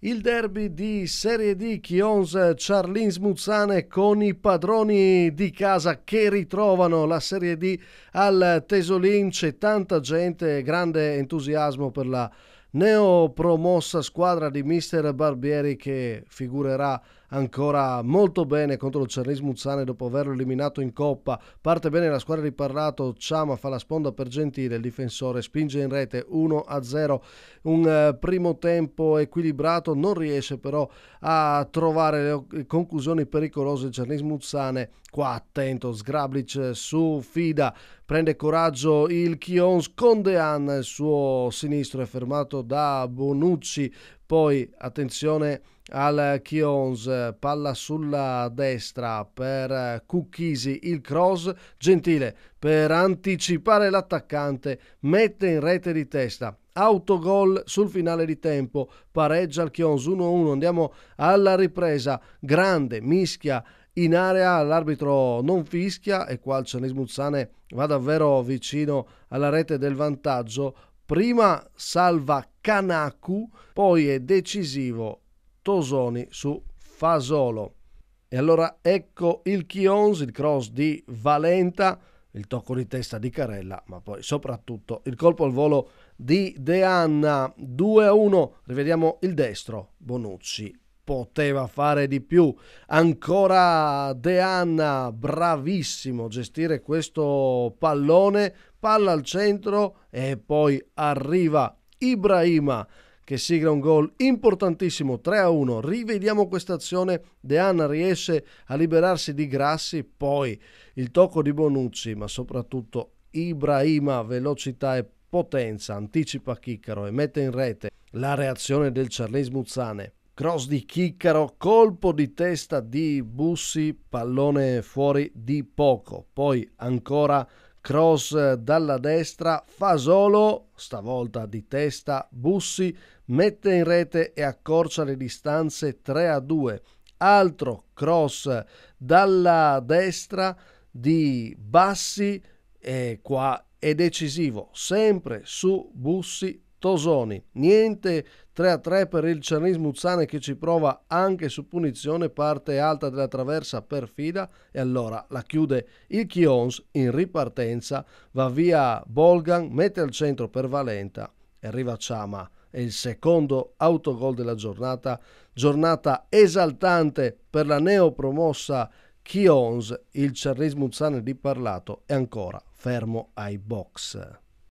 Il derby di Serie D Chions Charlins Muzzane con i padroni di casa che ritrovano la Serie D al Tesolin. C'è tanta gente, grande entusiasmo per la neopromossa squadra di Mister Barbieri che figurerà ancora molto bene contro il Cernis Muzzane dopo averlo eliminato in Coppa. Parte bene la squadra di Parrato, Ciama fa la sponda per Gentile, il difensore spinge in rete 1-0, un eh, primo tempo equilibrato, non riesce però a trovare le conclusioni pericolose il Cernis Muzzane. Qua attento, Sgrablic su Fida, prende coraggio il Chions, Condean il suo sinistro è fermato da Bonucci, poi attenzione al Chions, palla sulla destra per Cucchisi, il cross Gentile per anticipare l'attaccante, mette in rete di testa. Autogol sul finale di tempo, pareggia il Chions 1-1. Andiamo alla ripresa, grande mischia in area l'arbitro non fischia e qua il Cenis Muzzane va davvero vicino alla rete del vantaggio Prima salva Kanaku, poi è decisivo Tosoni su Fasolo. E allora ecco il Chions, il cross di Valenta, il tocco di testa di Carella, ma poi soprattutto il colpo al volo di De Anna. 2-1, rivediamo il destro, Bonucci poteva fare di più. Ancora De Anna, bravissimo gestire questo pallone, palla al centro e poi arriva Ibrahima che sigla un gol importantissimo 3 a 1. Rivediamo questa azione. De Anna riesce a liberarsi di Grassi, poi il tocco di Bonucci, ma soprattutto Ibrahima, velocità e potenza, anticipa Chiccaro e mette in rete la reazione del Charlie Smuzzane cross di Chiccaro, colpo di testa di Bussi, pallone fuori di poco, poi ancora cross dalla destra, Fasolo, stavolta di testa, Bussi mette in rete e accorcia le distanze 3 a 2. Altro cross dalla destra di Bassi e qua è decisivo, sempre su Bussi Tosoni, niente 3-3 a per il Cernis Muzzane che ci prova anche su punizione, parte alta della traversa per Fida e allora la chiude il Chions in ripartenza, va via Bolgan, mette al centro per Valenta e arriva Ciama. È il secondo autogol della giornata, giornata esaltante per la neopromossa Chions, il Cernis Muzzane di Parlato è ancora fermo ai box.